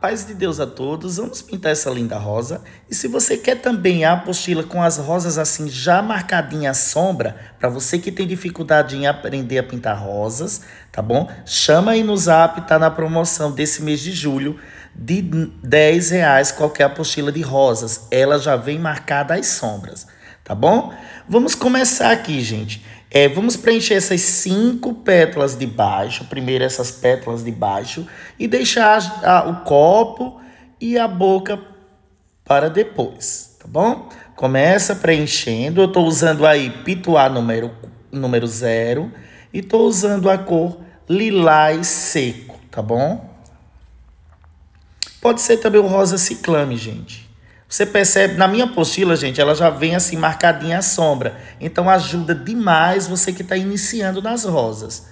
paz de Deus a todos. Vamos pintar essa linda rosa. E se você quer também a apostila com as rosas assim já marcadinha a sombra, para você que tem dificuldade em aprender a pintar rosas, tá bom? Chama aí no Zap, tá na promoção desse mês de julho de 10 reais qualquer apostila de rosas. Ela já vem marcada as sombras, tá bom? Vamos começar aqui, gente. É, vamos preencher essas cinco pétalas de baixo, primeiro essas pétalas de baixo, e deixar a, o copo e a boca para depois, tá bom? Começa preenchendo, eu estou usando aí pituá número, número zero e estou usando a cor lilás seco, tá bom? Pode ser também o rosa ciclame, gente. Você percebe, na minha apostila, gente, ela já vem assim marcadinha a sombra. Então ajuda demais você que está iniciando nas rosas.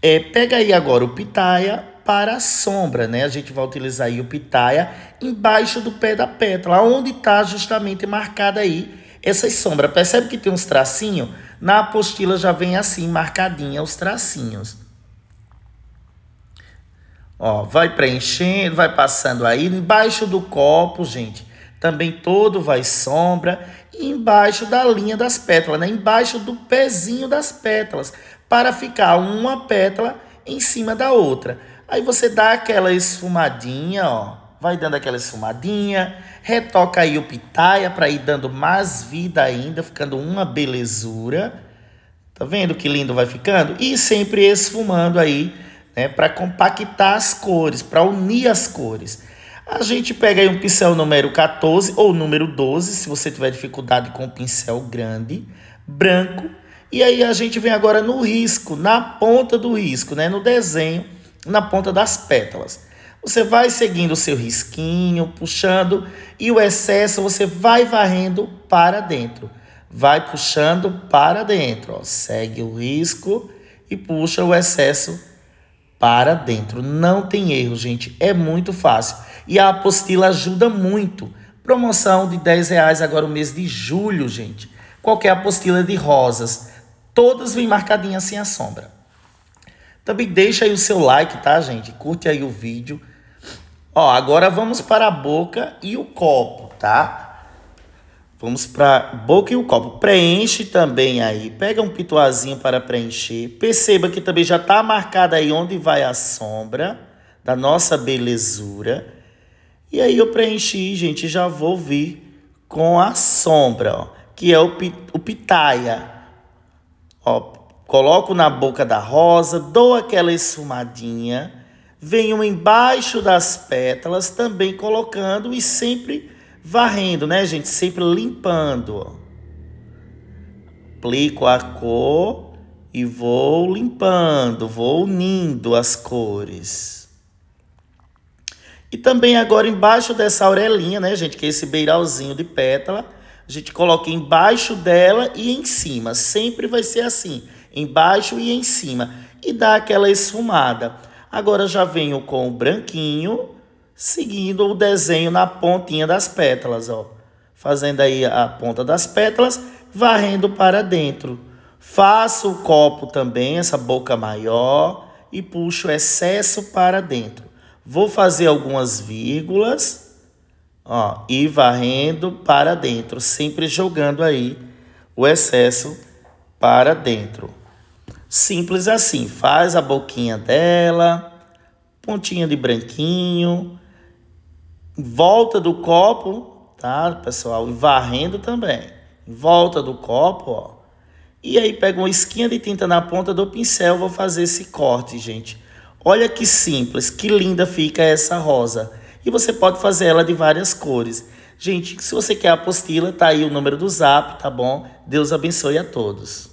É, pega aí agora o pitaia para a sombra, né? A gente vai utilizar aí o pitaia embaixo do pé da pétala, onde está justamente marcada aí essa sombra. Percebe que tem uns tracinhos? Na apostila já vem assim, marcadinha os tracinhos. Ó, vai preenchendo, vai passando aí. Embaixo do copo, gente, também todo vai sombra, embaixo da linha das pétalas, né? embaixo do pezinho das pétalas, para ficar uma pétala em cima da outra. Aí você dá aquela esfumadinha, ó, vai dando aquela esfumadinha, retoca aí o pitaia para ir dando mais vida ainda, ficando uma belezura. Tá vendo que lindo vai ficando? E sempre esfumando aí, né, para compactar as cores, para unir as cores. A gente pega aí um pincel número 14 ou número 12, se você tiver dificuldade com o pincel grande, branco. E aí a gente vem agora no risco, na ponta do risco, né? no desenho, na ponta das pétalas. Você vai seguindo o seu risquinho, puxando, e o excesso você vai varrendo para dentro. Vai puxando para dentro, ó. segue o risco e puxa o excesso para dentro. Não tem erro, gente. É muito fácil. E a apostila ajuda muito. Promoção de 10 reais agora o mês de julho, gente. Qualquer apostila de rosas. Todas vêm marcadinhas sem a sombra. Também deixa aí o seu like, tá, gente? Curte aí o vídeo. Ó, agora vamos para a boca e o copo, tá? Vamos para boca e o copo. Preenche também aí. Pega um pituazinho para preencher. Perceba que também já está marcada aí onde vai a sombra da nossa belezura. E aí eu preenchi, gente, já vou vir com a sombra, ó, que é o, pit, o pitaia. Ó, coloco na boca da rosa, dou aquela esfumadinha, venho embaixo das pétalas também colocando e sempre Varrendo, né, gente? Sempre limpando. Aplico a cor e vou limpando, vou unindo as cores. E também agora embaixo dessa orelhinha, né, gente? Que é esse beiralzinho de pétala. A gente coloca embaixo dela e em cima. Sempre vai ser assim. Embaixo e em cima. E dá aquela esfumada. Agora já venho com o branquinho seguindo o desenho na pontinha das pétalas, ó. Fazendo aí a ponta das pétalas, varrendo para dentro. Faço o copo também, essa boca maior, e puxo o excesso para dentro. Vou fazer algumas vírgulas, ó, e varrendo para dentro, sempre jogando aí o excesso para dentro. Simples assim, faz a boquinha dela, pontinha de branquinho, volta do copo, tá, pessoal? Varrendo também. Volta do copo, ó. E aí pego uma esquinha de tinta na ponta do pincel, vou fazer esse corte, gente. Olha que simples, que linda fica essa rosa. E você pode fazer ela de várias cores. Gente, se você quer a apostila, tá aí o número do zap, tá bom? Deus abençoe a todos.